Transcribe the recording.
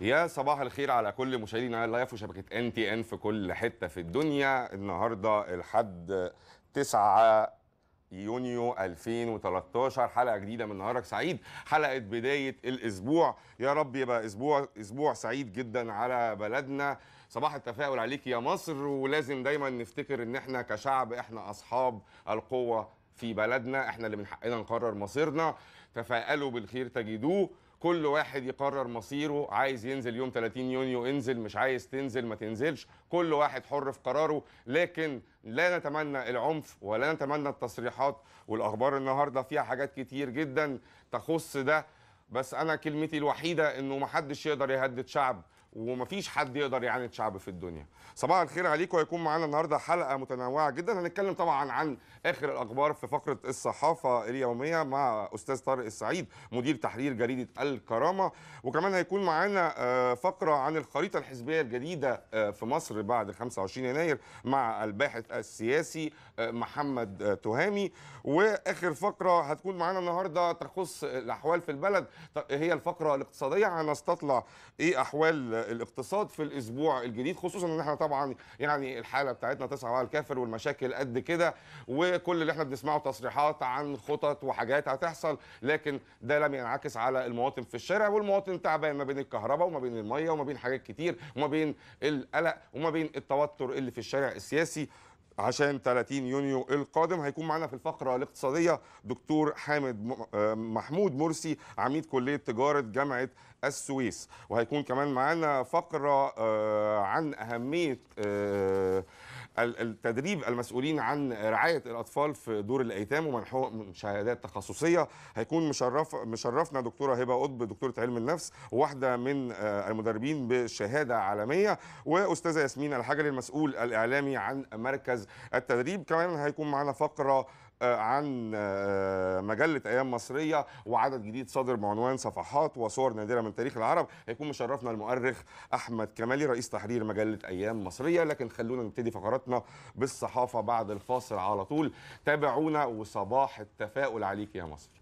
يا صباح الخير على كل مشاهدينا لايف وشبكه ان تي ان في كل حته في الدنيا النهارده الحد 9 يونيو 2013 حلقه جديده من نهارك سعيد حلقه بدايه الاسبوع يا رب يبقى اسبوع اسبوع سعيد جدا على بلدنا صباح التفاؤل عليك يا مصر ولازم دايما نفتكر ان احنا كشعب احنا اصحاب القوه في بلدنا احنا اللي من حقنا نقرر مصيرنا تفائلوا بالخير تجدوه كل واحد يقرر مصيره عايز ينزل يوم 30 يونيو انزل مش عايز تنزل ما تنزلش كل واحد حر في قراره لكن لا نتمنى العنف ولا نتمنى التصريحات والاخبار النهارده فيها حاجات كتير جدا تخص ده بس انا كلمتي الوحيده انه محدش يقدر يهدد شعب ومفيش حد يقدر يعاند شعب في الدنيا صباح الخير عليكم هيكون معانا النهارده حلقه متنوعه جدا هنتكلم طبعا عن اخر الاخبار في فقره الصحافه اليوميه مع استاذ طارق السعيد مدير تحرير جريده الكرامه وكمان هيكون معانا آه، فقره عن الخريطه الحزبيه الجديده آه، في مصر بعد 25 يناير مع الباحث السياسي آه، محمد تهامي واخر فقره هتكون معانا النهارده تخص الاحوال في البلد هي الفقره الاقتصاديه هنستطلع ايه احوال الاقتصاد في الاسبوع الجديد خصوصا ان احنا طبعا يعني الحاله بتاعتنا تسعى على الكافر والمشاكل قد كده وكل اللي احنا بنسمعه تصريحات عن خطط وحاجات هتحصل لكن ده لم ينعكس على المواطن في الشارع والمواطن تعبان ما بين الكهرباء وما بين الميه وما بين حاجات كتير وما بين القلق وما بين التوتر اللي في الشارع السياسي عشان 30 يونيو القادم هيكون معانا في الفقره الاقتصاديه دكتور حامد آه، محمود مرسي عميد كليه تجاره جامعه السويس وهيكون كمان معانا فقره آه، عن اهميه آه، التدريب المسؤولين عن رعايه الاطفال في دور الايتام ومنحهم شهادات تخصصيه هيكون مشرف مشرفنا دكتوره هبه قطب دكتوره علم النفس واحده من آه، المدربين بشهاده عالميه واستاذه ياسمين الحجر المسؤول الاعلامي عن مركز التدريب كمان هيكون معانا فقره آه، عن آه، مجلة أيام مصرية وعدد جديد صادر بعنوان صفحات وصور نادرة من تاريخ العرب هيكون مشرفنا المؤرخ أحمد كمالي رئيس تحرير مجلة أيام مصرية لكن خلونا نبتدي فقراتنا حلقتنا بالصحافه بعد الفاصل على طول تابعونا وصباح التفاؤل عليك يا مصر